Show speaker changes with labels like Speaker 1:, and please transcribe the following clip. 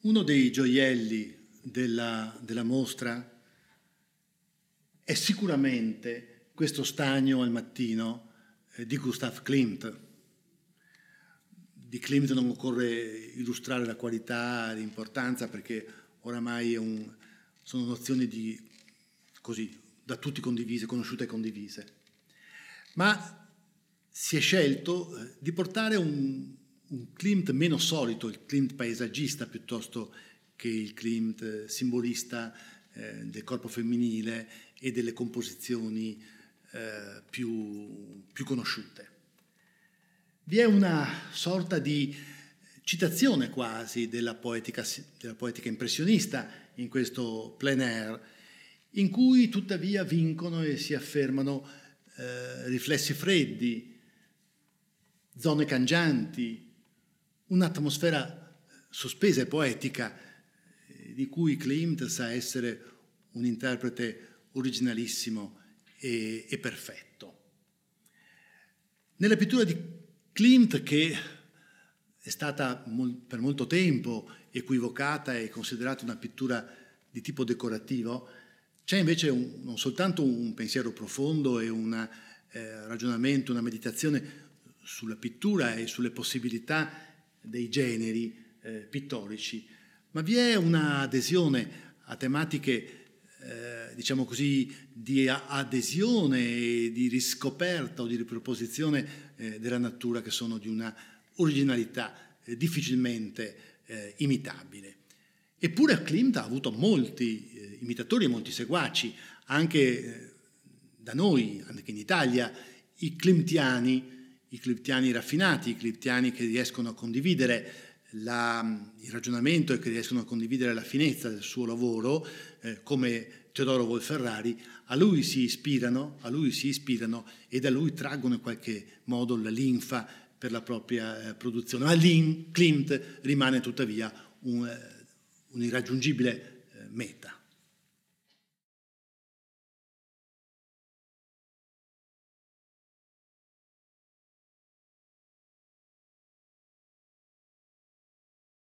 Speaker 1: Uno dei gioielli della, della, mostra è sicuramente questo stagno al mattino eh, di Gustav Klimt. Di Klimt non occorre illustrare la qualità, l'importanza, perché oramai un, sono nozioni di, così, da tutti condivise, conosciute e condivise. Ma si è scelto eh, di portare un, un Klimt meno solito, il Klimt paesaggista piuttosto che il Klimt eh, simbolista eh, del corpo femminile e delle composizioni eh, più, più, conosciute. Vi è una sorta di citazione quasi della poetica, della poetica impressionista in questo plein air, in cui tuttavia vincono e si affermano eh, riflessi freddi, zone cangianti, un'atmosfera sospesa e poetica eh, di cui Klimt sa essere un interprete originalissimo e, e perfetto. Nella pittura di Klimt, che è stata per molto tempo equivocata e considerata una pittura di tipo decorativo, c'è invece un, non soltanto un pensiero profondo e un eh, ragionamento, una meditazione sulla pittura e sulle possibilità dei generi eh, pittorici, ma vi è un'adesione a tematiche, eh, diciamo così, di adesione e di riscoperta o di riproposizione eh, della natura che sono di una originalità eh, difficilmente eh, imitabile. Eppure Klimt ha avuto molti eh, imitatori e molti seguaci, anche da noi, anche in Italia, i Klimtiani, i cliptiani raffinati, i cliptiani che riescono a condividere la, il ragionamento e che riescono a condividere la finezza del suo lavoro, eh, come Teodoro Volferrari, a lui si ispirano, a lui si ispirano e da lui traggono in qualche modo la linfa per la propria eh, produzione. Ma Klimt rimane tuttavia un, eh, un irraggiungibile eh, meta.